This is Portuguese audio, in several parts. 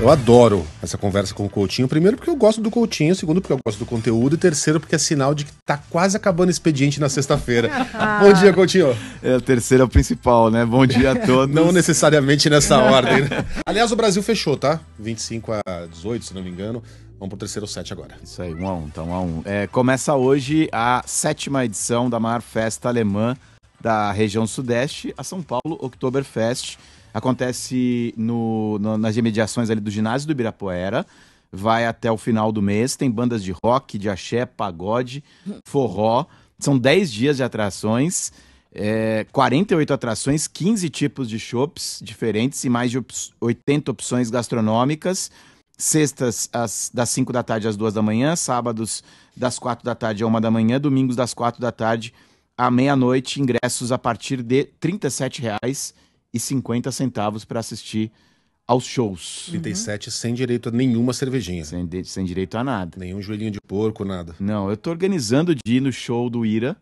Eu adoro essa conversa com o Coutinho. Primeiro, porque eu gosto do Coutinho. Segundo, porque eu gosto do conteúdo. E terceiro, porque é sinal de que tá quase acabando o expediente na sexta-feira. Bom dia, Coutinho. É a terceira é principal, né? Bom dia a todos. não necessariamente nessa ordem. Né? Aliás, o Brasil fechou, tá? 25 a 18, se não me engano. Vamos pro terceiro set agora. Isso aí, 1 um a 1 um, então tá, 1 um a 1 é, Começa hoje a sétima edição da maior festa alemã da região sudeste, a São Paulo Oktoberfest acontece no, no, nas imediações ali do ginásio do Ibirapuera. Vai até o final do mês. Tem bandas de rock, de axé, pagode, forró. São 10 dias de atrações, é, 48 atrações, 15 tipos de shops diferentes e mais de op 80 opções gastronômicas. Sextas, às, das 5 da tarde às 2 da manhã, sábados, das 4 da tarde à 1 da manhã, domingos, das 4 da tarde à meia-noite. Ingressos a partir de R$ 37,00 50 centavos para assistir aos shows. 37 uhum. sem direito a nenhuma cervejinha. Sem, de, sem direito a nada. Nenhum joelhinho de porco, nada. Não, eu tô organizando de ir no show do Ira,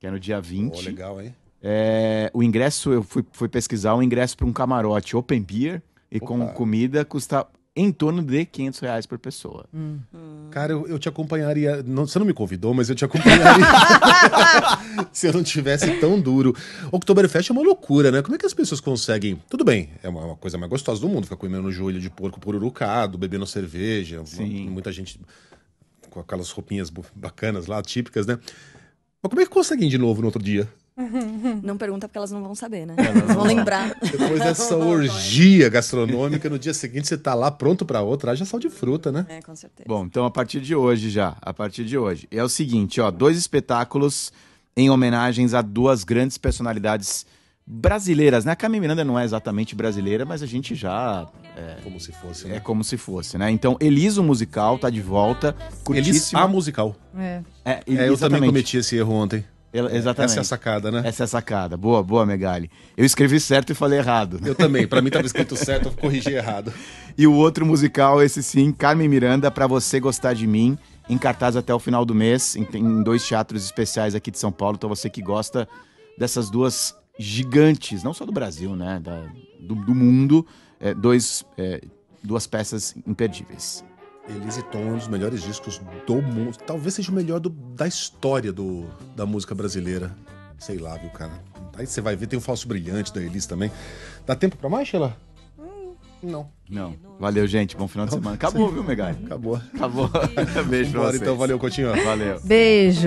que é no dia 20. Oh, legal, hein? É, o ingresso, eu fui, fui pesquisar o um ingresso para um camarote open beer e Opa. com comida custa em torno de 500 reais por pessoa. Hum. Cara, eu, eu, te acompanharia. Não, você não me convidou, mas eu te acompanharia. Se eu não tivesse tão duro. Oktoberfest é uma loucura, né? Como é que as pessoas conseguem. Tudo bem, é uma, é uma coisa mais gostosa do mundo, ficar comendo joelho de porco urucado, bebendo cerveja. Sim. Muita gente com aquelas roupinhas bacanas lá, típicas, né? Mas como é que conseguem de novo no outro dia? Não pergunta porque elas não vão saber, né? Elas vão lembrar. Depois dessa orgia gastronômica, no dia seguinte você tá lá pronto para outra, já sal de fruta, né? É, com certeza. Bom, então a partir de hoje já, a partir de hoje. É o seguinte, ó, dois espetáculos em homenagens a duas grandes personalidades brasileiras, né? A Carmen Miranda não é exatamente brasileira, mas a gente já é como se fosse, é né? É como se fosse, né? Então, Elisa o musical tá de volta, curtíssimo. a musical. É. é, é eu também cometi esse erro ontem. É, exatamente. Essa é a sacada, né? Essa é a sacada. Boa, boa, Megali. Eu escrevi certo e falei errado. Eu também. Para mim estava escrito certo, eu corrigi errado. E o outro musical, esse sim, Carmen Miranda, para você gostar de mim, em cartaz até o final do mês, em, dois teatros especiais aqui de São Paulo. Então você que gosta dessas duas gigantes, não só do Brasil, né? Da, do, do mundo, é, dois, é, duas peças imperdíveis. Elisiton é um dos melhores discos do mundo. Talvez seja o melhor do, da história do, da música brasileira. Sei lá, viu, cara? Aí você vai ver, tem o Falso Brilhante da Elis também. Dá tempo pra mais, Sheila? Hum. Não. Não. Valeu, gente. Bom final de semana. Acabou, viu, Megai? Acabou. Acabou. Beijo Vambora, pra vocês. Então, valeu, Coutinho. Valeu. Beijo.